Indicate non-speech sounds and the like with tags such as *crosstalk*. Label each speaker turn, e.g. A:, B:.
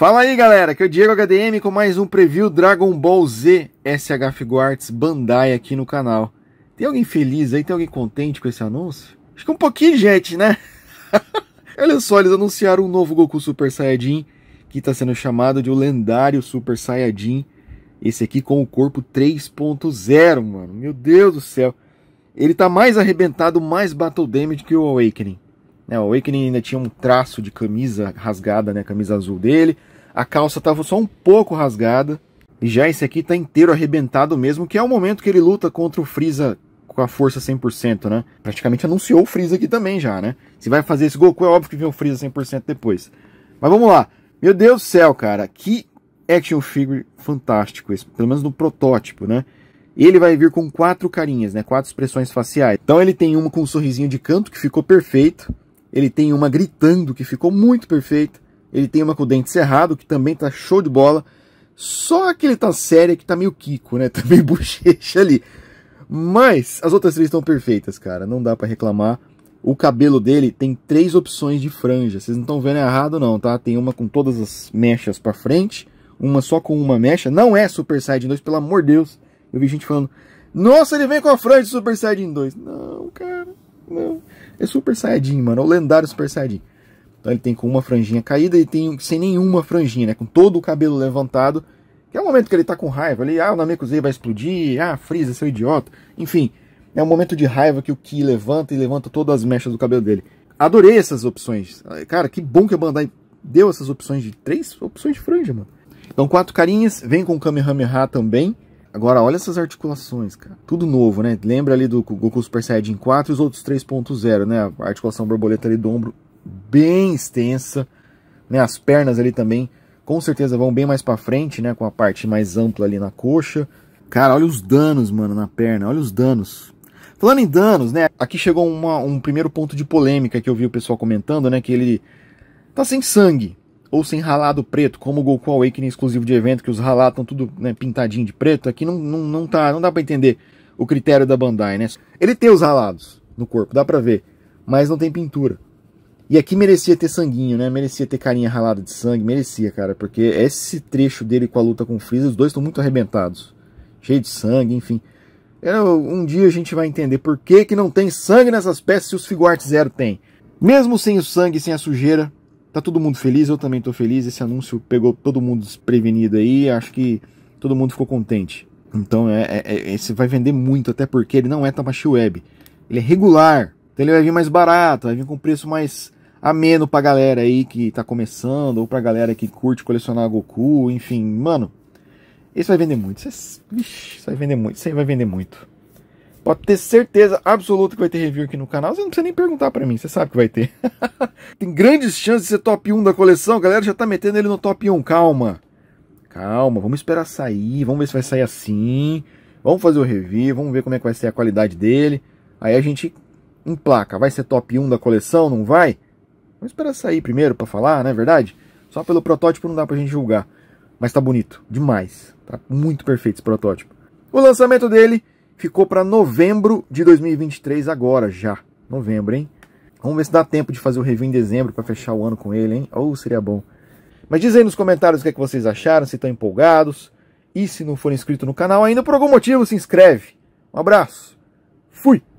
A: Fala aí galera, que é o Diego HDM com mais um preview Dragon Ball Z SH Figuarts Bandai aqui no canal. Tem alguém feliz aí? Tem alguém contente com esse anúncio? Acho que um pouquinho gente, né? *laughs* Olha só, eles anunciaram um novo Goku Super Saiyajin que está sendo chamado de o lendário Super Saiyajin. Esse aqui com o corpo 3.0, mano. Meu Deus do céu. Ele está mais arrebentado, mais Battle Damage que o Awakening. Né, o Awakening ainda tinha um traço de camisa rasgada, né? Camisa azul dele a calça estava só um pouco rasgada. E já esse aqui está inteiro arrebentado mesmo, que é o momento que ele luta contra o Freeza com a força 100%, né? Praticamente anunciou o Freeza aqui também já, né? Se vai fazer esse Goku, é óbvio que vem o Freeza 100% depois. Mas vamos lá. Meu Deus do céu, cara. Que action figure fantástico esse. Pelo menos no protótipo, né? Ele vai vir com quatro carinhas, né? Quatro expressões faciais. Então ele tem uma com um sorrisinho de canto, que ficou perfeito. Ele tem uma gritando, que ficou muito perfeito. Ele tem uma com o dente cerrado, que também tá show de bola. Só que ele tá sério, que tá meio Kiko, né? *laughs* Tá meio bochecha ali. Mas as outras três estão perfeitas, cara. Não dá para reclamar. O cabelo dele tem três opções de franja. Vocês não estão vendo errado, não, tá? Tem uma com todas as mechas para frente, uma só com uma mecha. Não é Super Saiyajin 2, pelo amor de Deus. Eu vi gente falando, nossa, ele vem com a franja de Super Saiyajin 2. Não, cara, não. É Super Saiyajin, mano. É o lendário Super Saiyajin. Então ele tem com uma franjinha caída e tem sem nenhuma franjinha, né? Com todo o cabelo levantado. Que é o momento que ele tá com raiva. Ele, ah, o Namekusei vai explodir, ah, Freeza, seu idiota. Enfim, é um momento de raiva que o Ki levanta e levanta todas as mechas do cabelo dele. Adorei essas opções. Cara, que bom que a Bandai deu essas opções de três opções de franja, mano. Então, quatro carinhas, vem com o Kamehameha também. Agora, olha essas articulações, cara. Tudo novo, né? Lembra ali do Goku Super Saiyajin 4 e os outros 3.0, né? A articulação borboleta ali do ombro bem extensa, né? As pernas ali também, com certeza vão bem mais para frente, né? Com a parte mais ampla ali na coxa. Cara, olha os danos, mano, na perna. Olha os danos. Falando em danos, né? Aqui chegou uma, um primeiro ponto de polêmica que eu vi o pessoal comentando, né? Que ele tá sem sangue ou sem ralado preto, como o Goku Awakening né? exclusivo de evento, que os ralados estão tudo né, pintadinho de preto. Aqui não, não, não, tá, não dá para entender o critério da Bandai, né? Ele tem os ralados no corpo, dá para ver, mas não tem pintura. E aqui merecia ter sanguinho, né? Merecia ter carinha ralada de sangue, merecia, cara. Porque esse trecho dele com a luta com o Freeza, os dois estão muito arrebentados. Cheio de sangue, enfim. Um dia a gente vai entender por que, que não tem sangue nessas peças se os Figuarts Zero tem. Mesmo sem o sangue, sem a sujeira, tá todo mundo feliz, eu também tô feliz. Esse anúncio pegou todo mundo desprevenido aí, acho que todo mundo ficou contente. Então é, é, é esse vai vender muito, até porque ele não é Tabashi Web. Ele é regular, então ele vai vir mais barato, vai vir com preço mais ameno pra galera aí que tá começando, ou pra galera que curte colecionar Goku, enfim, mano. Isso vai vender muito. Isso, é Ixi, isso vai vender muito. Isso aí vai vender muito. Pode ter certeza absoluta que vai ter review aqui no canal. Você não precisa nem perguntar para mim, você sabe que vai ter. *laughs* Tem grandes chances de ser top 1 da coleção. A galera já tá metendo ele no top 1. Calma. Calma, vamos esperar sair. Vamos ver se vai sair assim. Vamos fazer o review, vamos ver como é que vai ser a qualidade dele. Aí a gente emplaca. Vai ser top 1 da coleção? Não vai? Vamos esperar sair primeiro para falar, não é verdade? Só pelo protótipo não dá pra gente julgar. Mas tá bonito, demais. Tá muito perfeito esse protótipo. O lançamento dele ficou para novembro de 2023 agora já. Novembro, hein? Vamos ver se dá tempo de fazer o review em dezembro para fechar o ano com ele, hein? Ou oh, seria bom. Mas diz aí nos comentários o que, é que vocês acharam, se estão empolgados. E se não for inscrito no canal ainda, por algum motivo, se inscreve. Um abraço. Fui!